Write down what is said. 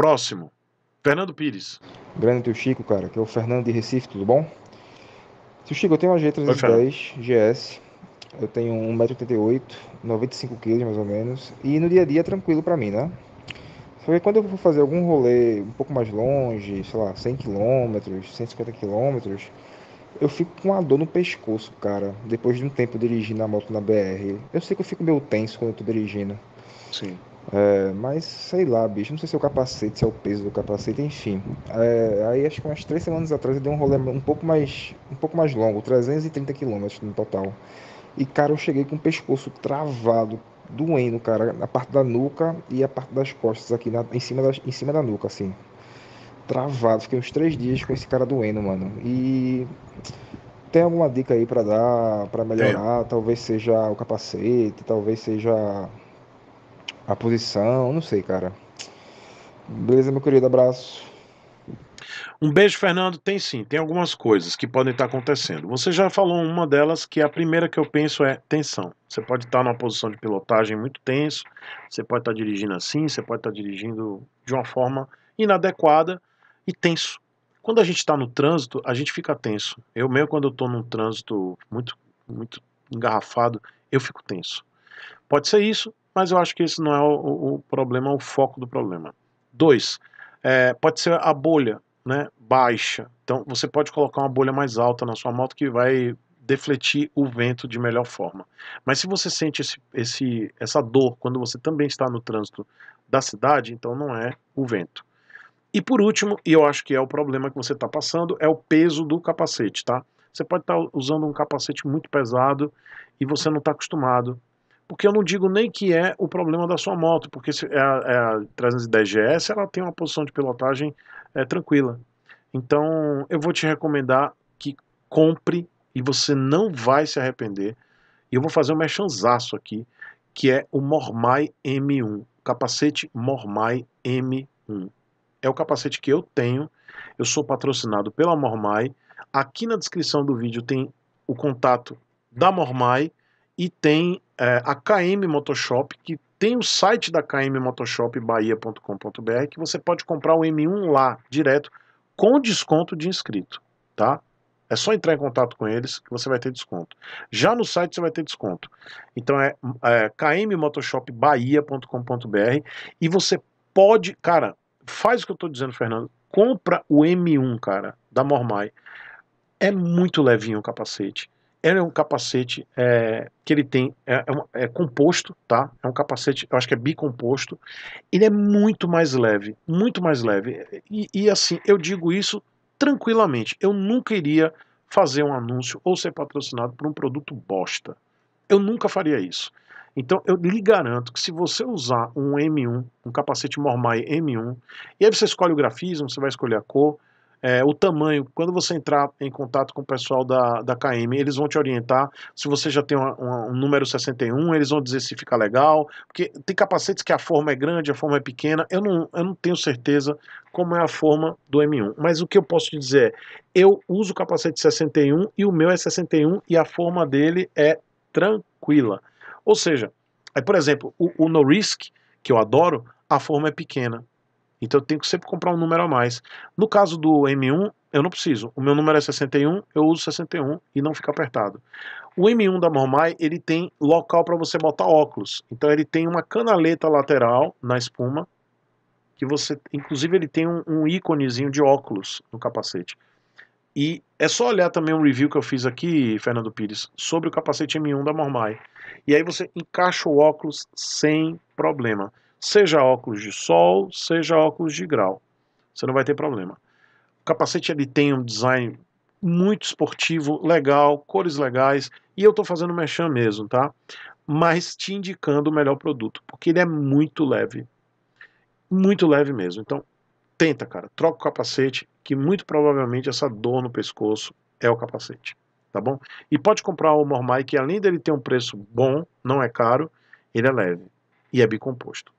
Próximo, Fernando Pires. Grande teu Chico, cara, que é o Fernando de Recife, tudo bom? Tio Chico, eu tenho uma G310 GS, eu tenho 1,88m, 95kg mais ou menos, e no dia a dia é tranquilo para mim, né? Só que quando eu vou fazer algum rolê um pouco mais longe, sei lá, 100km, 150km, eu fico com uma dor no pescoço, cara, depois de um tempo dirigindo a moto na BR. Eu sei que eu fico meio tenso quando eu tô dirigindo. Sim. É, mas sei lá, bicho, não sei se é o capacete, se é o peso do capacete, enfim. É, aí acho que umas três semanas atrás eu dei um rolê um pouco mais, um pouco mais longo, 330 quilômetros no total. E cara, eu cheguei com o pescoço travado, doendo, cara, na parte da nuca e a parte das costas aqui, na, em, cima da, em cima da nuca, assim. Travado, fiquei uns três dias com esse cara doendo, mano. E tem alguma dica aí para dar, para melhorar? Talvez seja o capacete, talvez seja a posição, não sei, cara. Beleza, meu querido, abraço. Um beijo, Fernando. Tem sim, tem algumas coisas que podem estar acontecendo. Você já falou uma delas, que a primeira que eu penso é tensão. Você pode estar numa posição de pilotagem muito tenso, você pode estar dirigindo assim, você pode estar dirigindo de uma forma inadequada e tenso. Quando a gente está no trânsito, a gente fica tenso. Eu mesmo, quando eu estou num trânsito muito, muito engarrafado, eu fico tenso. Pode ser isso, mas eu acho que esse não é o, o problema, é o foco do problema. Dois, é, pode ser a bolha né, baixa. Então você pode colocar uma bolha mais alta na sua moto que vai defletir o vento de melhor forma. Mas se você sente esse, esse, essa dor quando você também está no trânsito da cidade, então não é o vento. E por último, e eu acho que é o problema que você está passando, é o peso do capacete, tá? Você pode estar tá usando um capacete muito pesado e você não está acostumado porque eu não digo nem que é o problema da sua moto, porque é a, é a 310 GS ela tem uma posição de pilotagem é, tranquila. Então eu vou te recomendar que compre e você não vai se arrepender. E eu vou fazer um mechanzaço aqui, que é o Mormai M1, capacete Mormai M1. É o capacete que eu tenho, eu sou patrocinado pela Mormai. Aqui na descrição do vídeo tem o contato da Mormai e tem é, a KM Motoshop, que tem o site da KM Motoshop bahia.com.br, que você pode comprar o M1 lá direto com desconto de inscrito, tá? É só entrar em contato com eles que você vai ter desconto. Já no site você vai ter desconto. Então é, é kmmotoshopbahia.com.br e você pode, cara, faz o que eu tô dizendo, Fernando. Compra o M1, cara, da Mormai. É muito levinho o capacete. Ele é um capacete é, que ele tem, é, é, é, composto, tá? É um capacete, eu acho que é bicomposto. Ele é muito mais leve, muito mais leve. E, e assim, eu digo isso tranquilamente. Eu nunca iria fazer um anúncio ou ser patrocinado por um produto bosta. Eu nunca faria isso. Então eu lhe garanto que se você usar um M1, um capacete Mormai M1, e aí você escolhe o grafismo, você vai escolher a cor, é, o tamanho. Quando você entrar em contato com o pessoal da, da KM, eles vão te orientar. Se você já tem uma, uma, um número 61, eles vão dizer se fica legal. Porque tem capacetes que a forma é grande, a forma é pequena. Eu não, eu não tenho certeza como é a forma do M1. Mas o que eu posso te dizer é, eu uso o capacete 61 e o meu é 61 e a forma dele é tranquila. Ou seja, aí é, por exemplo, o, o No Risk, que eu adoro, a forma é pequena. Então eu tenho que sempre comprar um número a mais. No caso do M1, eu não preciso. O meu número é 61, eu uso 61 e não fica apertado. O M1 da Mormai, ele tem local para você botar óculos. Então ele tem uma canaleta lateral na espuma, que você, inclusive ele tem um, um íconezinho de óculos no capacete. E é só olhar também um review que eu fiz aqui, Fernando Pires, sobre o capacete M1 da Mormai. E aí você encaixa o óculos sem problema. Seja óculos de sol, seja óculos de grau. Você não vai ter problema. O capacete ele tem um design muito esportivo, legal, cores legais. E eu estou fazendo mexer mesmo, tá? Mas te indicando o melhor produto, porque ele é muito leve. Muito leve mesmo. Então, tenta, cara. Troca o capacete, que muito provavelmente essa dor no pescoço é o capacete, tá bom? E pode comprar o Mormai, que além dele ter um preço bom, não é caro, ele é leve e é bicomposto.